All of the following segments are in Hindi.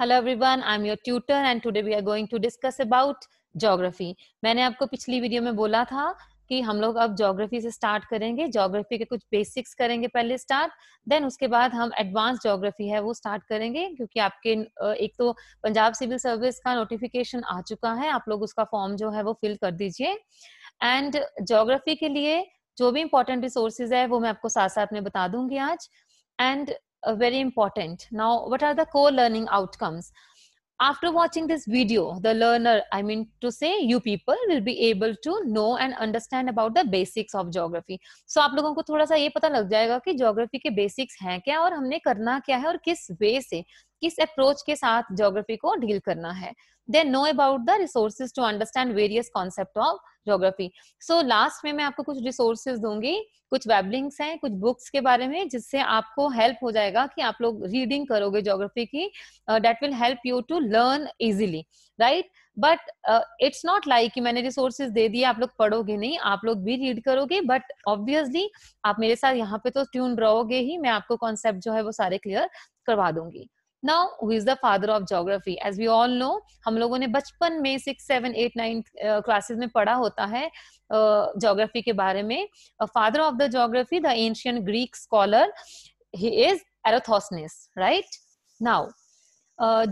Hello everyone I am your tutor and today we are going to discuss about geography मैंने आपको पिछली वीडियो में बोला था कि हम लोग अब ज्योग्राफी से स्टार्ट करेंगे ज्योग्राफी के कुछ बेसिक्स करेंगे पहले स्टार्ट देन उसके बाद हम एडवांस ज्योग्राफी है वो स्टार्ट करेंगे क्योंकि आपके एक तो पंजाब सिविल सर्विस का नोटिफिकेशन आ चुका है आप लोग उसका फॉर्म जो है वो फिल कर दीजिए एंड ज्योग्राफी के लिए जो भी इंपॉर्टेंट रिसोर्सेज है वो मैं आपको साथ साथ में बता दूंगी आज and uh, very important. Now, what are the co-learning outcomes? After watching this video, the learner, I mean to say you people will be able to know and understand about the basics of geography. So aap logon ko thoda sa ye pata lag jayega ki geography ke basics hain kya aur humne karna kya hai aur kis way se kis approach ke sath geography ko deal karna hai they know about the resources to understand various concept of geography. So last में मैं आपको कुछ resources दूंगी कुछ वेब लिंक्स हैं कुछ बुक्स के बारे में जिससे आपको हेल्प हो जाएगा कि आप लोग रीडिंग करोगे ज्योग्राफी की that will help you to learn easily right but it's not like कि मैंने रिसोर्सेज दे दिए आप लोग पढ़ोगे नहीं आप लोग भी रीड करोगे बट ऑब्वियसली आप मेरे साथ यहाँ पे तो ट्यून रहोगे ही मैं आपको कॉन्सेप्ट जो है वो सारे क्लियर करवा दूंगी now who is the father of geography as we all know हम लोगों ने बचपन में six seven eight nine classes में पढ़ा होता है जोग्राफी uh, के बारे में father of the geography the ancient Greek scholar he is Eratosthenes right now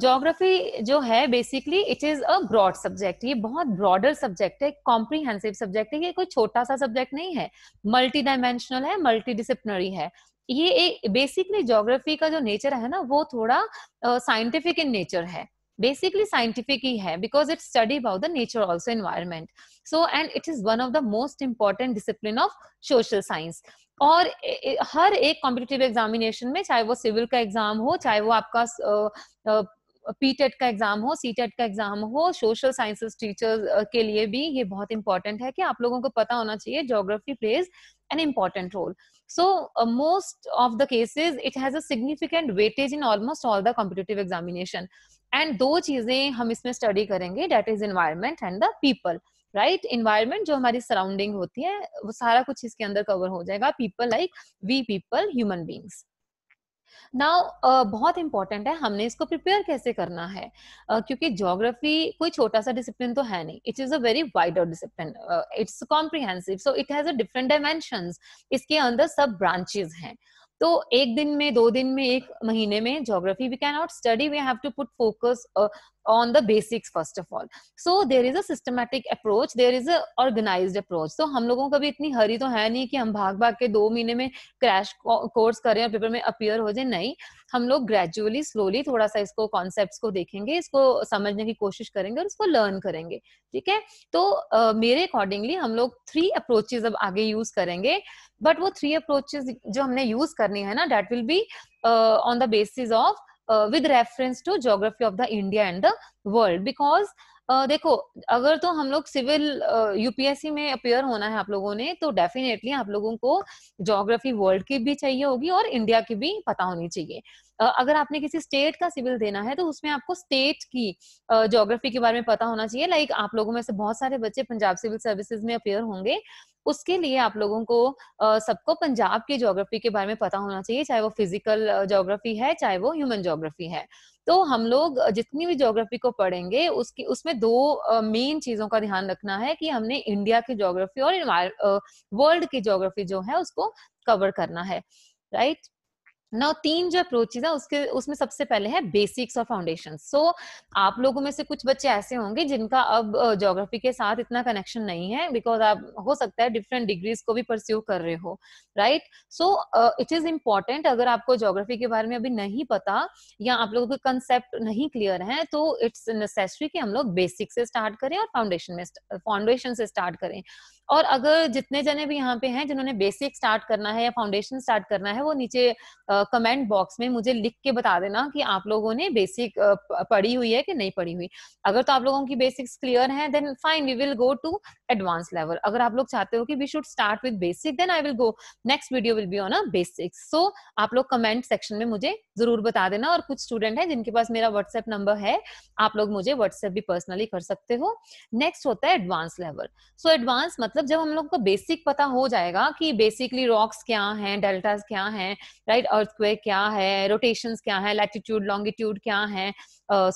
geography जो है basically it is a broad subject ये बहुत ब्रॉडर सब्जेक्ट है कॉम्प्रीहेंसिव सब्जेक्ट है ये कोई छोटा सा सब्जेक्ट नहीं है मल्टी डायमेंशनल है मल्टी डिसिप्लिनरी है ये एक बेसिकली जोग्राफी का जो नेचर है ना वो थोड़ा साइंटिफिक इन नेचर है बेसिकली साइंटिफिक ही है because it's study about the nature also environment so and it is one of the most important discipline of social science और हर एक कॉम्पिटेटिव एग्जामिनेशन में चाहे वो सिविल का एग्जाम हो चाहे वो आपका पीटेट e का एग्जाम हो सीटेट e का एग्जाम हो सोशल साइंसेस टीचर्स के लिए भी ये बहुत इंपॉर्टेंट है कि आप लोगों को पता होना चाहिए geography plays an important role So uh, most of the cases, it has a significant weightage in almost all the competitive examination. And दो चीजें हम इसमें स्टडी करेंगे that is environment and the people right environment जो हमारी सराउंडिंग होती है वो सारा कुछ इसके अंदर कवर हो जाएगा people like we people human beings now uh, बहुत इंपॉर्टेंट है हमने इसको प्रिपेयर कैसे करना है uh, क्योंकि ज्योग्राफी कोई छोटा सा डिसिप्लिन तो है नहीं it is a very wider discipline it's comprehensive so it has a different dimension इसके अंदर सब ब्रांचेज हैं तो एक दिन में दो दिन में एक महीने में geography we can not study we have to put focus on the basics first of all so there is a systematic approach there is a organized approach so हम लोगों का भी इतनी हरी तो है नहीं कि हम भाग भाग के दो महीने में क्रैश कोर्स करें और पेपर में अपियर हो जाए नहीं हम लोग ग्रेजुअली स्लोली थोड़ा सा इसको कॉन्सेप्ट को देखेंगे इसको समझने की कोशिश करेंगे और इसको लर्न करेंगे ठीक है तो uh, मेरे अकॉर्डिंगली हम लोग थ्री अप्रोचेज अब आगे यूज करेंगे बट वो थ्री अप्रोचेज जो हमने यूज करनी है ना date will be on the basis of uh, with reference to geography of the India and the world because देखो अगर तो हम लोग सिविल यूपीएससी में अपेयर होना है आप लोगों ने तो डेफिनेटली आप लोगों को ज्योग्राफी वर्ल्ड की भी चाहिए होगी और इंडिया की भी पता होनी चाहिए अगर आपने किसी स्टेट का सिविल देना है तो उसमें आपको स्टेट की ज्योग्राफी के बारे में पता होना चाहिए लाइक आप लोगों में से बहुत सारे बच्चे पंजाब सिविल सर्विसेज में अपेयर होंगे उसके लिए आप लोगों को सबको पंजाब की ज्योग्राफी के बारे में पता होना चाहिए चाहे वो फिजिकल ज्योग्राफी है चाहे वो ह्यूमन ज्योग्राफी है तो हम लोग जितनी भी ज्योग्राफी को पढ़ेंगे उसकी उसमें दो मेन चीजों का ध्यान रखना है कि हमने इंडिया की ज्योग्राफी और वर्ल्ड की ज्योग्राफी जो है उसको कवर करना है राइट right? ना तीन जो अप्रोचेज है उसके उसमें सबसे पहले है बेसिक्स और फाउंडेशन सो आप लोगों में से कुछ बच्चे ऐसे होंगे जिनका अब ज्योग्राफी के साथ इतना कनेक्शन नहीं है बिकॉज आप हो सकता है डिफरेंट डिग्रीज को भी परस्यू कर रहे हो right so it is important अगर आपको ज्योग्राफी के बारे में अभी नहीं पता या आप लोगों के कंसेप्ट नहीं क्लियर है तो इट्स नेसेसरी कि हम लोग बेसिक से स्टार्ट करें और फाउंडेशन में फाउंडेशन से स्टार्ट करें और अगर जितने जने भी यहाँ पे हैं जिन्होंने बेसिक स्टार्ट करना है या फाउंडेशन स्टार्ट करना है वो नीचे कमेंट बॉक्स में मुझे लिख के बता देना कि आप लोगों ने बेसिक पढ़ी हुई है कि नहीं पढ़ी हुई अगर तो आप लोगों की बेसिक्स क्लियर है then fine we will go to advance level अगर आप लोग चाहते हो कि we should start with basic then I will go next video will be on a basics so आप लोग कमेंट सेक्शन में मुझे जरूर बता देना और कुछ स्टूडेंट है जिनके पास मेरा व्हाट्सएप नंबर है आप लोग मुझे व्हाट्सएप भी पर्सनली कर सकते हो नेक्स्ट होता है एडवांस लेवल सो एडवांस मतलब मतलब जब हम लोग को बेसिक पता हो जाएगा कि बेसिकली रॉक्स क्या हैं डेल्टास क्या हैं राइट अर्थ क्या है रोटेशन क्या है लैटिट्यूड लॉन्गिट्यूड क्या है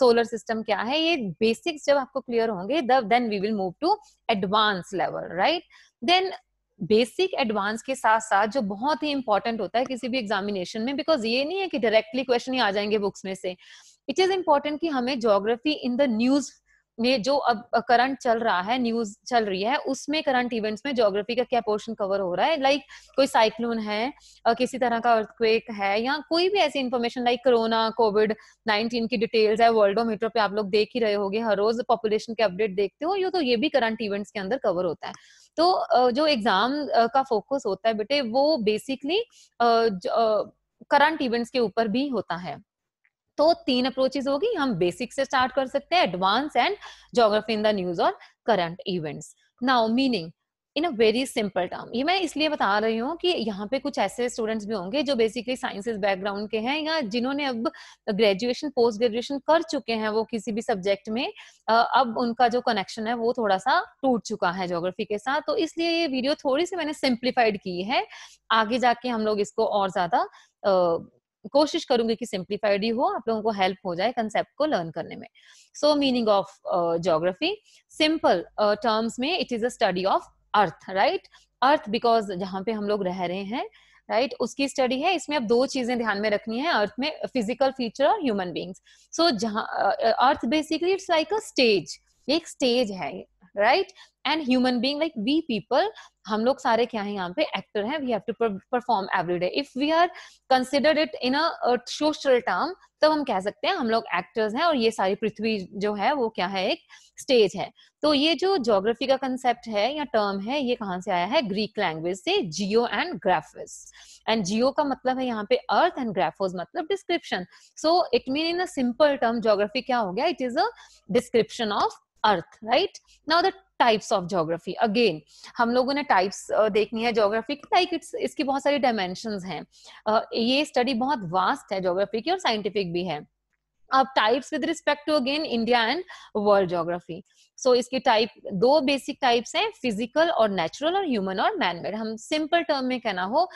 सोलर uh, सिस्टम क्या है ये बेसिक्स जब आपको क्लियर होंगे then we will move to advance level right then basic advance के साथ साथ जो बहुत ही इंपॉर्टेंट होता है किसी भी एग्जामिनेशन में बिकॉज ये नहीं है कि डायरेक्टली क्वेश्चन ही आ जाएंगे बुक्स में से इट इज इम्पॉर्टेंट कि हमें ज्योग्राफी इन द न्यूज़ में जो अब करंट चल रहा है न्यूज चल रही है उसमें करंट इवेंट्स में ज्योग्राफी का क्या पोर्शन कवर हो रहा है लाइक like, कोई साइक्लोन है किसी तरह का अर्थक्वेक है या कोई भी ऐसी information like corona covid nineteen की डिटेल्स है वर्ल्डोमीटर पे आप लोग देख ही रहे हो हर रोज पॉपुलेशन के अपडेट देखते हो ये तो ये भी करंट इवेंट्स के अंदर कवर होता है तो जो एग्जाम का फोकस होता है बेटे वो बेसिकली करंट इवेंट्स के ऊपर भी होता है तो तीन अप्रोचेस होगी हम बेसिक से स्टार्ट कर सकते हैं advance and geography in the news और current events now meaning in a very simple term ये मैं इसलिए बता रही हूँ कि यहाँ पे कुछ ऐसे स्टूडेंट्स भी होंगे जो बेसिकली साइंसेस बैकग्राउंड के हैं या जिन्होंने अब ग्रेजुएशन पोस्ट ग्रेजुएशन कर चुके हैं वो किसी भी सब्जेक्ट में अब उनका जो कनेक्शन है वो थोड़ा सा टूट चुका है जोग्राफी के साथ तो इसलिए ये वीडियो थोड़ी सी मैंने सिंप्लीफाइड की है आगे जाके हम लोग इसको और ज्यादा कोशिश करूंगी कि सिंप्लीफाइड ही हो आप लोगों को हेल्प हो जाए कंसेप्ट को लर्न करने में so meaning of geography simple terms में it is a study of earth right earth because जहां पे हम लोग रह रहे हैं राइट right? उसकी स्टडी है इसमें अब दो चीजें ध्यान में रखनी है अर्थ में फिजिकल फीचर और ह्यूमन बींग्स सो जहाँ earth basically it's like a stage एक स्टेज है right and human being like we people हम लोग सारे क्या है यहाँ पे एक्टर हैं we have to perform everyday if we are considered it in a social term तब हम कह सकते हैं हम लोग एक्टर्स हैं और ये सारी पृथ्वी जो है वो क्या है एक स्टेज है तो ये जो जोग्राफी का कंसेप्ट है या टर्म है ये कहाँ से आया है ग्रीक लैंग्वेज से जियो एंड ग्राफिस एंड जियो का मतलब है यहाँ पे अर्थ एंड ग्राफोज मतलब description so it mean in a simple term geography क्या हो गया it is a description of earth right now the types of geography again हम लोगों ने टाइप्स देखनी है ज्योग्राफी की लाइक इट्स इसकी बहुत सारी डायमेंशन हैं ये स्टडी बहुत वास्ट है ज्योग्राफी की और साइंटिफिक भी है अब types with respect to again India and world geography so इसके टाइप दो बेसिक टाइप्स हैं फिजिकल और नेचुरल और ह्यूमन और मैनमेड हम सिंपल टर्म में कहना हो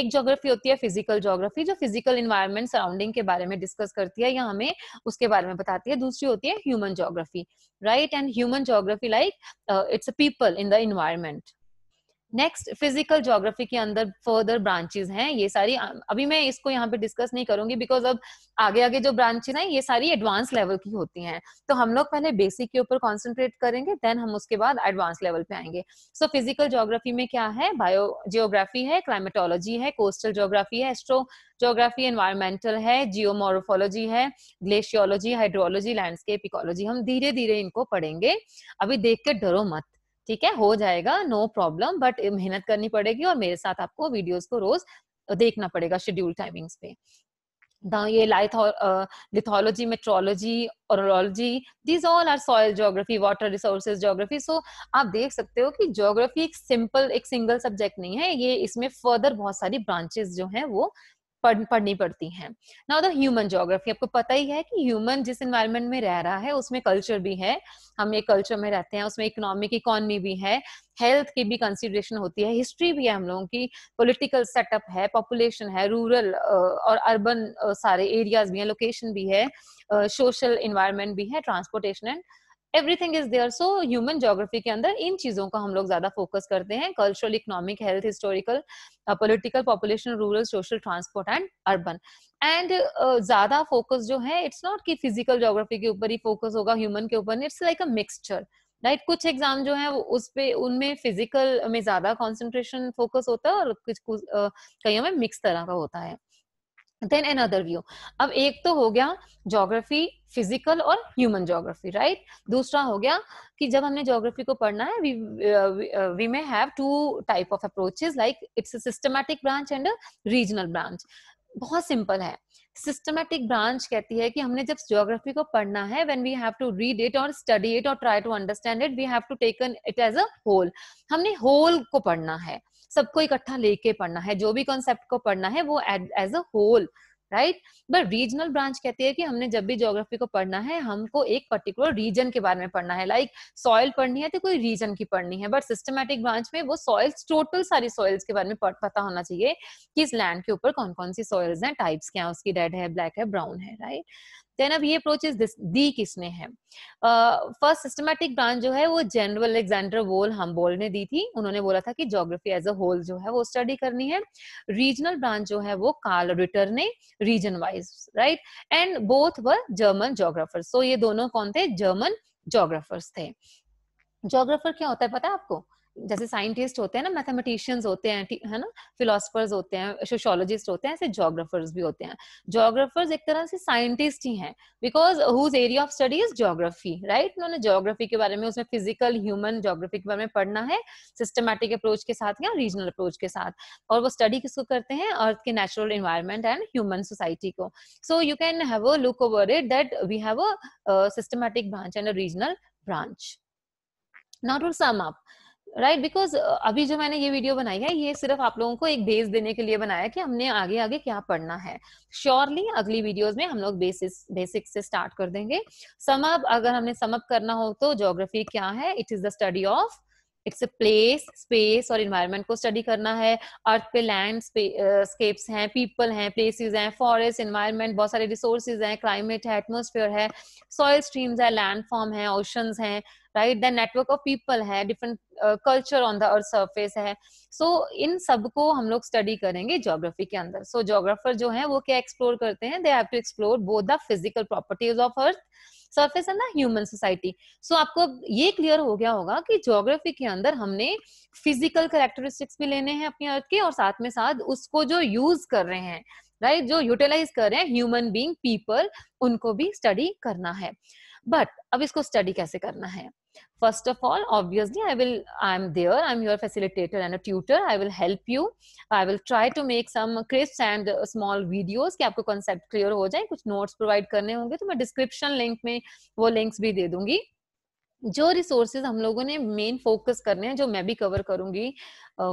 एक जोग्राफी होती है फिजिकल जोग्राफी जो फिजिकल इन्वायरमेंट सराउंडिंग के बारे में डिस्कस करती है या हमें उसके बारे में बताती है दूसरी होती है human geography right and human geography like it's a people in the environment next physical geography के अंदर फर्दर ब्रांचेज हैं ये सारी अभी मैं इसको यहाँ पे डिस्कस नहीं करूंगी बिकॉज अब आगे आगे जो ब्रांचेज हैं ये सारी एडवांस लेवल की होती हैं तो हम लोग पहले बेसिक के ऊपर कॉन्सेंट्रेट करेंगे देन हम उसके बाद एडवांस लेवल पे आएंगे सो फिजिकल जोग्राफी में क्या है बायो जियोग्राफी है क्लाइमेटोलॉजी है कोस्टल जोग्राफी है एस्ट्रो जोग्राफी एनवायरमेंटल है जियोमोरफोलॉजी है ग्लेशियोलॉजी हाइड्रोलॉजी लैंडस्केप इकोलॉजी हम धीरे धीरे इनको पढ़ेंगे अभी देख के डरो मत ठीक है हो जाएगा नो प्रॉब्लम बट मेहनत करनी पड़ेगी और मेरे साथ आपको वीडियोस को रोज देखना पड़ेगा शेड्यूल टाइमिंग्स पे ये लाइथ lithology metrology orology these all are soil geography water resources geography so आप देख सकते हो कि ज्योग्राफी एक सिंपल एक सिंगल सब्जेक्ट नहीं है ये इसमें फर्दर बहुत सारी ब्रांचेस जो है वो पढ़, पढ़नी पड़ती हैं नाउ द ह्यूमन जोग्राफी आपको पता ही है कि ह्यूमन जिस इन्वायरमेंट में रह रहा है उसमें कल्चर भी है हम एक कल्चर में रहते हैं उसमें इकोनॉमिक इकोनॉमी भी है हेल्थ की भी कंसिडरेशन होती है हिस्ट्री भी है हम लोगों की पॉलिटिकल सेटअप है पॉपुलेशन है रूरल और अर्बन सारे एरियाज भी हैं लोकेशन भी है सोशल इन्वायरमेंट भी है transportation and everything is there so human geography के अंदर इन चीजों का हम लोग ज्यादा फोकस करते हैं cultural economic health historical political population rural social transport and urban and ज्यादा फोकस जो है इट्स नॉट की फिजिकल जोग्राफी के ऊपर ही फोकस होगा ह्यूमन के ऊपर it's like a mixture right right? कुछ एग्जाम जो है उस पे उनमें फिजिकल में ज्यादा कॉन्सेंट्रेशन फोकस होता है और कुछ, कुछ uh, कईयों में मिक्स तरह का होता है देन अनदर व्यू अब एक तो हो गया जोग्राफी फिजिकल और ह्यूमन जोग्राफी राइट दूसरा हो गया कि जब हमने जोग्राफी को पढ़ना है we may have to type of approaches like it's a systematic branch and a regional branch बहुत सिंपल है सिस्टमैटिक ब्रांच कहती है कि हमने जब ज्योग्राफी को पढ़ना है when we have to read it और स्टडी इट और try to understand it we have to taken it as a whole हमने होल को पढ़ना है सबको इकट्ठा लेके पढ़ना है जो भी कॉन्सेप्ट को पढ़ना है वो as a whole right but regional branch कहती है कि हमने जब भी ज्योग्राफी को पढ़ना है हमको एक पर्टिकुलर रीजन के बारे में पढ़ना है लाइक like, सॉइल पढ़नी है तो कोई रीजन की पढ़नी है बट सिस्टमेटिक ब्रांच में वो सॉइल्स टोटल सारी सॉइल्स के बारे में पता होना चाहिए कि इस लैंड के ऊपर कौन कौन सी सॉइल्स हैं टाइप्स क्या है उसकी रेड है ब्लैक है ब्राउन है राइट right? देन अब ये अप्रोच इज दी किसने है फर्स्ट सिस्टमैटिक ब्रांच जो है वो जनरल अलेक्जेंडर वोल हम बोल ने दी थी उन्होंने बोला था कि ज्योग्राफी एज अ होल जो है वो स्टडी करनी है रीजनल ब्रांच जो है वो कार्ल रिटर ने region wise right and both व जर्मन जोग्राफर्स सो ये दोनों कौन थे जर्मन जोग्राफर्स थे जोग्राफर क्या होता है पता है आपको जैसे साइंटिस्ट होते हैं ना मैथमेटिशियंस होते हैं है ना फिलोसफर्स होते हैं सोशोलॉजिस्ट होते हैं ऐसे जोग्राफर्स भी होते हैं जोग्राफर्स एक तरह से साइंटिस्ट ही हैं because whose area of study is geography right उन्होंने जोग्राफी के बारे में उसमें फिजिकल ह्यूमन जोग्राफी के बारे में पढ़ना है सिस्टमैटिक अप्रोच के साथ या रीजनल अप्रोच के साथ और वो स्टडी किसको करते हैं अर्थ के natural environment and human society को so you can have a look over it that we have a systematic branch and a regional branch now to sum up right because uh, अभी जो मैंने ये वीडियो बनाई है ये सिर्फ आप लोगों को एक बेस देने के लिए बनाया कि हमने आगे आगे क्या पढ़ना है श्योरली अगली वीडियोज में हम लोग बेसिस बेसिक से स्टार्ट कर देंगे समअप अगर हमने समअप करना हो तो ज्योग्राफी क्या है it is the study of it's a place space और इन्वायरमेंट को स्टडी करना है अर्थ पे लैंड स्केप्स हैं पीपल हैं प्लेसेस हैं फॉरेस्ट इन्वायरमेंट बहुत सारे रिसोर्सेज हैं क्लाइमेट है एटमोसफेयर है सॉयल स्ट्रीम्स uh, है लैंड फॉर्म है ओशंस हैं right the network of people है different culture on the earth surface है सो so, इन सबको हम लोग स्टडी करेंगे ज्योग्राफी के अंदर सो so, जोग्राफर जो है वो क्या एक्सप्लोर करते हैं they have to explore both the physical properties of earth surface and the human society so आपको ये क्लियर हो गया होगा कि जोग्राफी के अंदर हमने फिजिकल करेक्टरिस्टिक्स भी लेने हैं अपनी अर्थ के और साथ में साथ उसको जो यूज कर रहे हैं राइट right? जो यूटिलाइज कर रहे हैं ह्यूमन बींग पीपल उनको भी स्टडी करना है बट अब इसको स्टडी कैसे करना है first of all obviously i will i am there i am your facilitator and a tutor i will help you i will try to make some crisps and small videos ki aapko concept clear ho jaye kuch notes provide karne honge to main description link mein wo links bhi de dungi जो रिसोर्सेज हम लोगों ने मेन फोकस करने हैं जो मैं भी कवर करूंगी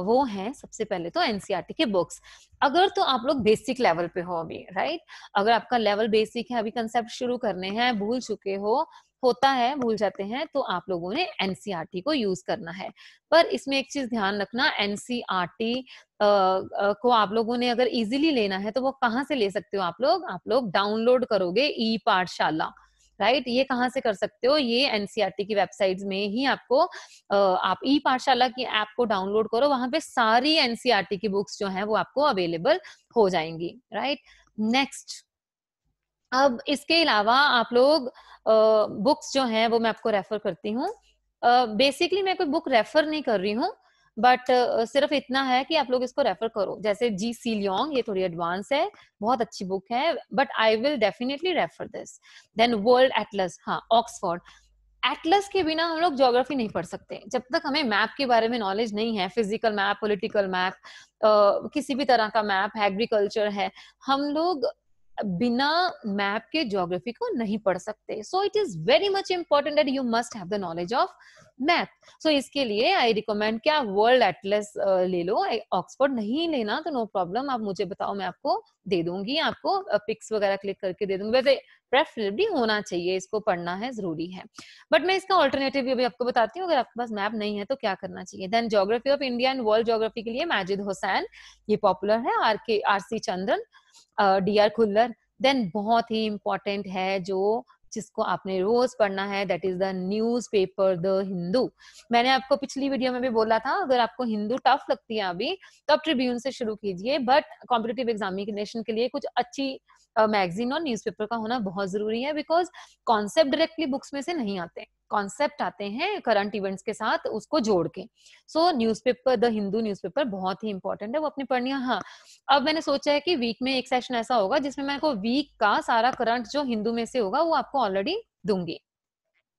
वो हैं सबसे पहले तो एनसीईआरटी के बुक्स अगर तो आप लोग बेसिक लेवल पे हो अभी राइट अगर आपका लेवल बेसिक है अभी कंसेप्ट शुरू करने हैं भूल चुके हो होता है भूल जाते हैं तो आप लोगों ने एनसीआरटी e को यूज करना है पर इसमें एक चीज ध्यान रखना एनसीआरटी e को आप लोगों ने अगर इजीली लेना है तो वो कहाँ से ले सकते हो आप लोग आप लोग डाउनलोड करोगे ई पाठशाला राइट ये कहाँ से कर सकते हो ये एनसीआरटी e की वेबसाइट में ही आपको आप ई पाठशाला की ऐप को डाउनलोड करो वहां पे सारी एनसीआरटी की बुक्स जो है वो आपको अवेलेबल हो जाएंगी राइट नेक्स्ट अब इसके अलावा आप लोग बुक्स जो हैं वो मैं आपको रेफर करती हूँ बेसिकली मैं कोई बुक रेफर नहीं कर रही हूँ बट सिर्फ इतना है कि आप लोग इसको रेफर करो जैसे जी सी लियोंग ये थोड़ी एडवांस है बहुत अच्छी बुक है but I will definitely refer this then world atlas हाँ ऑक्सफोर्ड एटलस के बिना हम लोग ज्योग्राफी नहीं पढ़ सकते जब तक हमें मैप के बारे में नॉलेज नहीं है फिजिकल मैप पॉलिटिकल मैप किसी भी तरह का मैप एग्रीकल्चर है हम लोग बिना मैप के ज्योग्राफी को नहीं पढ़ सकते so it is very much important at you must have the knowledge of map so इसके लिए आई रिकमेंड कि आप वर्ल्ड एटलस ले लो ऑक्सफोर्ड नहीं लेना तो नो no प्रॉब्लम आप मुझे बताओ मैं आपको दे दूंगी आपको पिक्स uh, वगैरह क्लिक करके दे दूंगी वैसे प्रेफरेबली होना चाहिए इसको पढ़ना है जरूरी है बट मैं इसका ऑल्टरनेटिव भी अभी आपको बताती हूँ अगर आपके पास मैप नहीं है तो क्या करना चाहिए then geography of India and world geography के लिए मैजिद हुसैन ये पॉपुलर है आर के R C Chandran D R Khullar then बहुत ही इम्पोर्टेंट है जो जिसको आपने रोज पढ़ना है that is the newspaper the Hindu मैंने आपको पिछली वीडियो में भी बोला था अगर आपको हिंदू टफ लगती है अभी तो आप ट्रिब्यून से शुरू कीजिए बट कॉम्पिटेटिव एग्जामिनेशन के लिए कुछ अच्छी मैगजीन और न्यूज़पेपर का होना बहुत जरूरी है बिकॉज कॉन्सेप्ट डायरेक्टली बुक्स में से नहीं आते हैं कॉन्सेप्ट आते हैं करंट इवेंट्स के साथ उसको जोड़ के so newspaper the Hindu paper बहुत ही इंपॉर्टेंट है वो अपने पढ़नी हाँ अब मैंने सोचा है कि वीक में एक सेशन ऐसा होगा जिसमें मैं को वीक का सारा करंट जो हिंदू में से होगा वो आपको ऑलरेडी दूंगी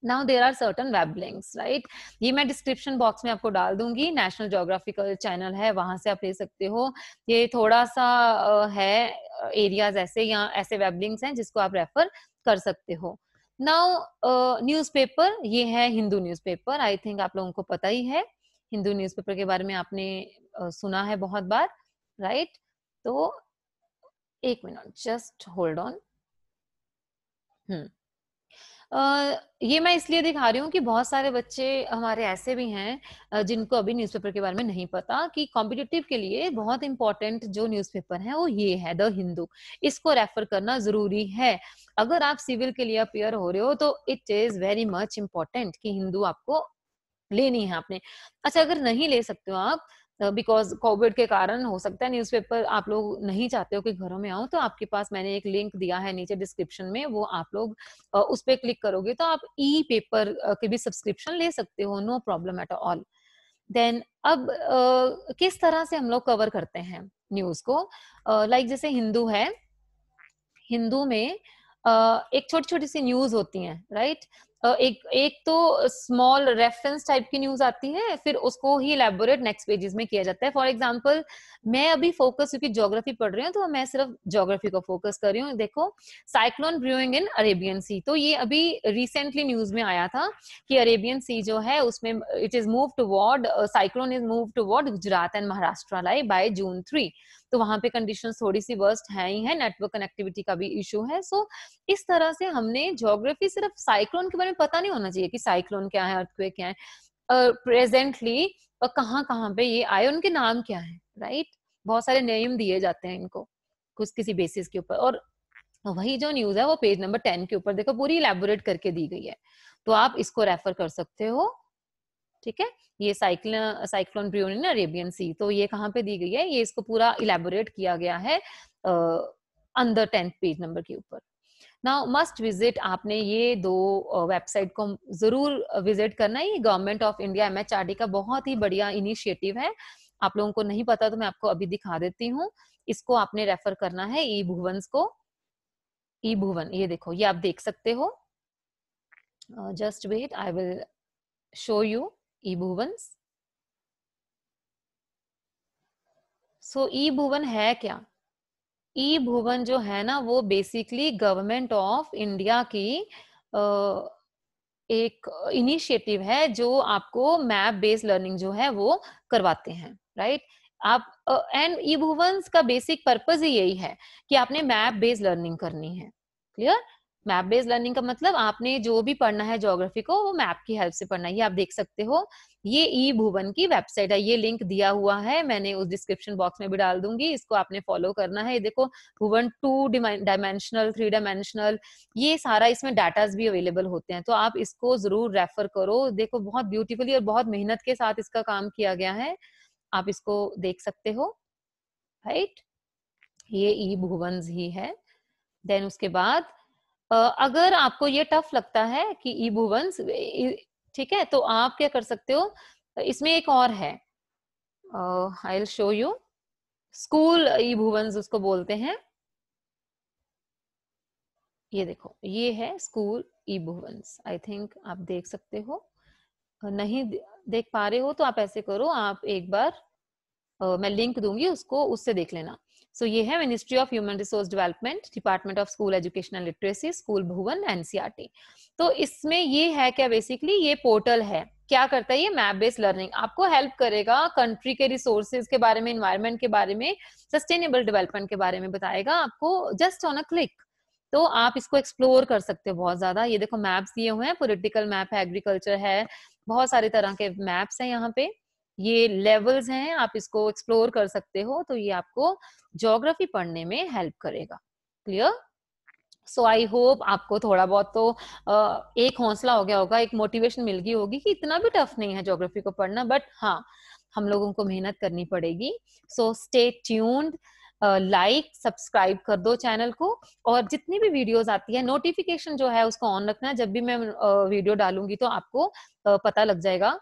now there are certain web links right ये मैं डिस्क्रिप्शन बॉक्स में आपको डाल दूंगी नेशनल जोग्राफिकल चैनल है वहां से आप ले सकते हो ये थोड़ा सा है एरियाज ऐसे या ऐसे वेब लिंक्स हैं जिसको आप रेफर कर सकते हो नाउ न्यूज पेपर ये है Hindu newspaper I think आप लोगों को पता ही है हिंदू न्यूज पेपर के बारे में आपने uh, सुना है बहुत बार राइट right? तो एक minute just hold on hmm ये मैं इसलिए दिखा रही हूँ कि बहुत सारे बच्चे हमारे ऐसे भी हैं जिनको अभी न्यूज़पेपर के बारे में नहीं पता कि कॉम्पिटिटिव के लिए बहुत इंपॉर्टेंट जो न्यूज़पेपर है वो ये है द हिंदू इसको रेफर करना जरूरी है अगर आप सिविल के लिए अपेयर हो रहे हो तो it is very much important कि हिंदू आपको लेनी है आपने अच्छा अगर नहीं ले सकते हो आप बिकॉज कोविड के कारण हो सकता है न्यूज़पेपर आप लोग नहीं चाहते हो कि घरों में आओ तो आपके पास मैंने एक लिंक दिया है नीचे डिस्क्रिप्शन में वो आप लोग उस पर क्लिक करोगे तो आप ई पेपर के भी सब्सक्रिप्शन ले सकते हो no problem at all then अब uh, किस तरह से हम लोग कवर करते हैं न्यूज को लाइक uh, like जैसे हिंदू है हिंदू में uh, एक छोटी छोटी सी न्यूज होती हैं राइट एक एक तो स्मॉल रेफरेंस टाइप की न्यूज आती है फिर उसको ही इलेबोरेट नेक्स्ट पेजेस में किया जाता है फॉर एग्जांपल मैं अभी फोकस क्योंकि ज्योग्राफी पढ़ रही हूँ तो मैं सिर्फ ज्योग्राफी को फोकस कर रही हूँ देखो cyclone brewing in Arabian sea तो ये अभी रिसेंटली न्यूज में आया था कि अरेबियन सी जो है उसमें it is move to cyclone is move to Gujarat and Maharashtra lie by June three तो वहां पे कंडीशन थोड़ी सी वर्स्ट है ही है नेटवर्क कनेक्टिविटी का भी इशू है सो इस तरह से हमने जोग्राफी सिर्फ साइक्लोन के बारे में पता नहीं होना चाहिए कि साइक्लोन क्या है अर्थवे क्या है प्रेजेंटली कहाँ कहाँ पे ये आए उनके नाम क्या है राइट बहुत सारे नेम दिए जाते हैं इनको कुछ किसी बेसिस के ऊपर और वही जो न्यूज है वो पेज नंबर टेन के ऊपर देखो पूरी इलेबोरेट करके दी गई है तो आप इसको रेफर कर सकते हो ठीक है ये cyclone cyclone brewing in Arabian sea तो ये कहाँ पे दी गई है ये इसको पूरा इलेबोरेट किया गया है अंदर टेंथ पेज नंबर के ऊपर नाउ मस्ट विजिट आपने ये दो वेबसाइट को जरूर विजिट करना है ये गवर्नमेंट ऑफ इंडिया एम का बहुत ही बढ़िया इनिशिएटिव है आप लोगों को नहीं पता तो मैं आपको अभी दिखा देती हूँ इसको आपने रेफर करना है ई भुवन को ई भुवन ये देखो ये आप देख सकते हो just wait I will show you so e bhuvan hai kya क्या ई भुवन जो है ना वो बेसिकली गवर्नमेंट ऑफ इंडिया की एक इनिशिएटिव है जो आपको मैप बेस्ड लर्निंग जो है वो करवाते हैं राइट आप एंड ई भुवंस का बेसिक पर्पज ही यही है कि आपने मैप बेस्ड लर्निंग करनी है क्लियर मैप बेस्ड लर्निंग का मतलब आपने जो भी पढ़ना है ज्योग्राफी को वो मैप की हेल्प से पढ़ना है ये आप देख सकते हो ये ई भुवन की वेबसाइट है ये लिंक दिया हुआ है मैंने उस डिस्क्रिप्शन बॉक्स में भी डाल दूंगी इसको आपने फॉलो करना है ये देखो Bhuvan two dimensional three dimensional ये सारा इसमें डाटाज भी अवेलेबल होते हैं तो आप इसको जरूर रेफर करो देखो बहुत ब्यूटीफुली और बहुत मेहनत के साथ इसका काम किया गया है आप इसको देख सकते हो राइट ये ई भुवन ही है देन उसके बाद अगर आपको ये टफ लगता है कि ई भुवंस ठीक है तो आप क्या कर सकते हो इसमें एक और है I will show you school e Bhuvans उसको बोलते हैं ये देखो ये है स्कूल ई भुवंस आई थिंक आप देख सकते हो नहीं देख पा रहे हो तो आप ऐसे करो आप एक बार आ, मैं लिंक दूंगी उसको उससे देख लेना सो ये है ministry of human resource development department of school educational literacy school Bhuvan NCRT तो इसमें ये है क्या बेसिकली ये पोर्टल है क्या करता है ये मैप बेस्ड लर्निंग आपको हेल्प करेगा कंट्री के रिसोर्सेज के बारे में इन्वायरमेंट के बारे में सस्टेनेबल डेवलपमेंट के बारे में बताएगा आपको जस्ट ऑन अ क्लिक तो आप इसको एक्सप्लोर कर सकते हो बहुत ज्यादा ये देखो मैप्स दिए हुए हैं पॉलिटिकल मैप है एग्रीकल्चर है बहुत सारे तरह के मैप्स हैं यहाँ पे ये लेवल्स हैं आप इसको एक्सप्लोर कर सकते हो तो ये आपको ज्योग्राफी पढ़ने में हेल्प करेगा क्लियर सो आई होप आपको थोड़ा बहुत तो एक हौसला हो गया होगा एक मोटिवेशन मिल गई होगी कि इतना भी टफ नहीं है ज्योग्राफी को पढ़ना बट हाँ हम लोगों को मेहनत करनी पड़ेगी so stay tuned like subscribe कर दो चैनल को और जितनी भी वीडियोस आती है नोटिफिकेशन जो है उसको ऑन रखना जब भी मैं वीडियो डालूंगी तो आपको पता लग जाएगा